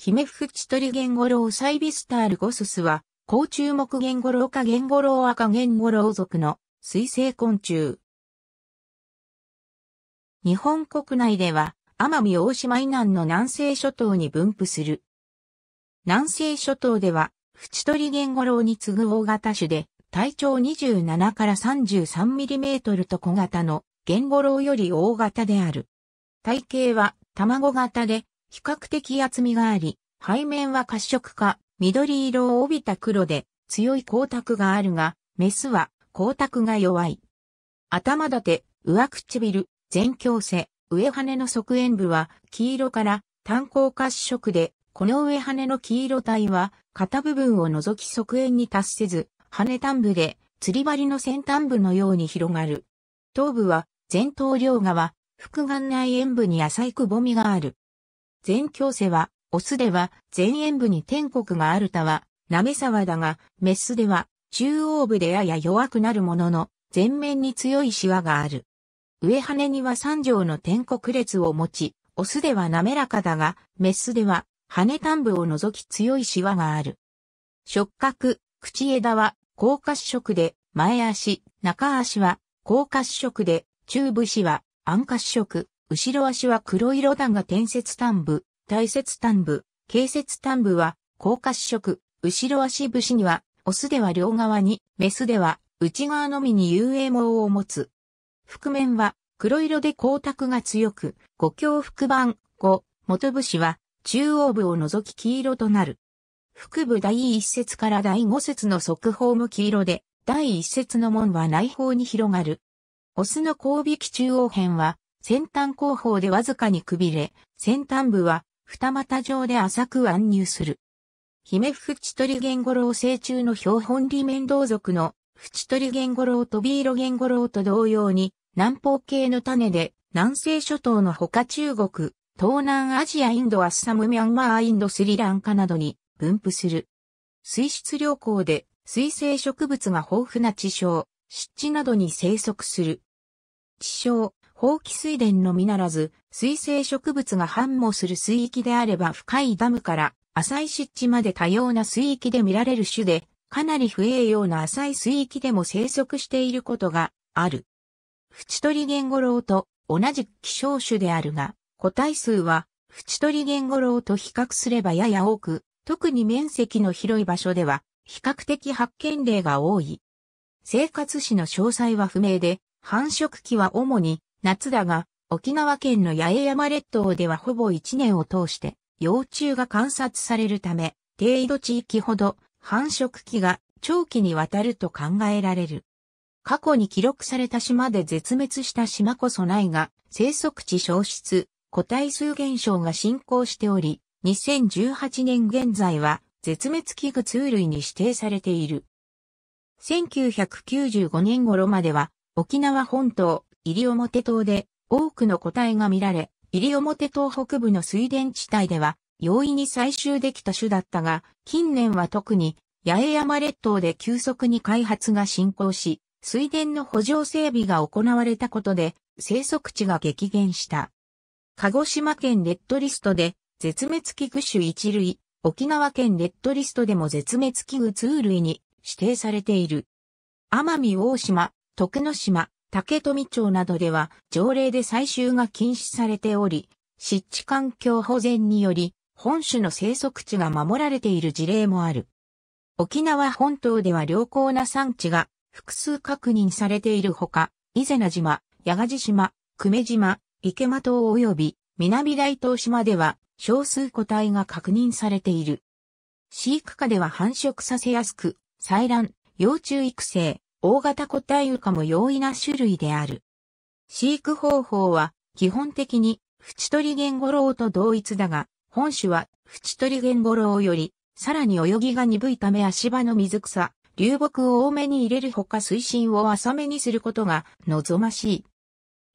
ヒメフフチトリゲンゴロウサイビスタールゴススは、高中目ゲンゴロウカゲンゴロウ赤ゲンゴロウ属の水生昆虫。日本国内では、奄美大島以南の南西諸島に分布する。南西諸島では、フチトリゲンゴロウに次ぐ大型種で、体長27から 33mm と小型のゲンゴロウより大型である。体型は卵型で、比較的厚みがあり、背面は褐色か、緑色を帯びた黒で、強い光沢があるが、メスは光沢が弱い。頭立て、上唇、前胸背、上羽の側縁部は黄色から単光褐色で、この上羽の黄色帯は片部分を除き側縁に達せず、羽端部で釣り針の先端部のように広がる。頭部は前頭両側、腹眼内縁部に浅いくぼみがある。全教世は、オスでは、前縁部に天国があるたは、なめさわだが、メスでは、中央部でやや弱くなるものの、全面に強いシワがある。上羽には三条の天国列を持ち、オスでは滑らかだが、メスでは、羽端部を除き強いシワがある。触覚、口枝は、高褐色で、前足、中足は、高褐色で、中節は、暗褐色、後ろ足は黒色だが転節端部、大節端部、形節端部は、高褐色、後ろ足節には、オスでは両側に、メスでは、内側のみに遊泳網を持つ。覆面は、黒色で光沢が強く、五強腹板、五、元節は、中央部を除き黄色となる。腹部第一節から第五節の側方も黄色で、第一節の門は内方に広がる。オスの交尾器中央辺は、先端後方でわずかにくびれ、先端部は二股状で浅く暗入する。メフチトリゲンゴロウ成虫の標本裏面同族のフチトリゲンゴロウとビーロゲンゴロウと同様に南方系の種で南西諸島のほか中国、東南アジアインドアッサムミャンマーインドスリランカなどに分布する。水質良好で水生植物が豊富な地床、湿地などに生息する。地床、放棄水田のみならず、水生植物が繁茂する水域であれば深いダムから浅い湿地まで多様な水域で見られる種で、かなり不栄養な浅い水域でも生息していることがある。淵り、源五郎と同じ希少種であるが、個体数は淵り。源五郎と比較すればやや多く、特に面積の広い場所では比較的発見例が多い。生活史の詳細は不明で、繁殖期は主に夏だが、沖縄県の八重山列島ではほぼ一年を通して、幼虫が観察されるため、低緯度地域ほど繁殖期が長期にわたると考えられる。過去に記録された島で絶滅した島こそないが、生息地消失、個体数減少が進行しており、2018年現在は絶滅危惧通類に指定されている。1995年頃までは沖縄本島、西表島で多くの個体が見られ、西表島北部の水田地帯では容易に採集できた種だったが、近年は特に八重山列島で急速に開発が進行し、水田の補助整備が行われたことで生息地が激減した。鹿児島県レッドリストで絶滅危惧種一類、沖縄県レッドリストでも絶滅危惧種類に指定されている。奄美大島、徳之島、竹富町などでは条例で採集が禁止されており、湿地環境保全により、本種の生息地が守られている事例もある。沖縄本島では良好な産地が複数確認されているほか、伊是名島、八ヶ地島、久米島、池間島及び南大東島では少数個体が確認されている。飼育下では繁殖させやすく、採卵、幼虫育成、大型個体ウカも容易な種類である。飼育方法は基本的に縁取りゲンゴロウと同一だが、本種は縁取りゲンゴロウよりさらに泳ぎが鈍いため足場の水草、流木を多めに入れるほか水深を浅めにすることが望ましい。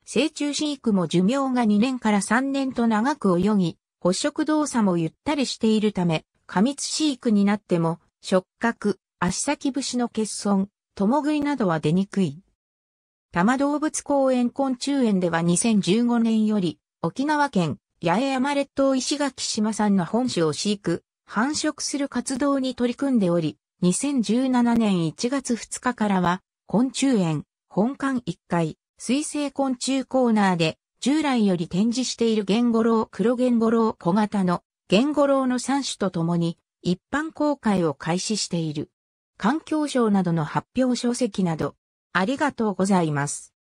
成虫飼育も寿命が2年から3年と長く泳ぎ、捕食動作もゆったりしているため、過密飼育になっても、触覚、足先節の欠損、共食いなどは出にくい。多摩動物公園昆虫園では2015年より、沖縄県、八重山列島石垣島産の本種を飼育、繁殖する活動に取り組んでおり、2017年1月2日からは、昆虫園、本館1階、水生昆虫コーナーで、従来より展示しているゲンゴロウ、黒ゲンゴロウ、小型のゲンゴロウの3種とともに、一般公開を開始している。環境省などの発表書籍など、ありがとうございます。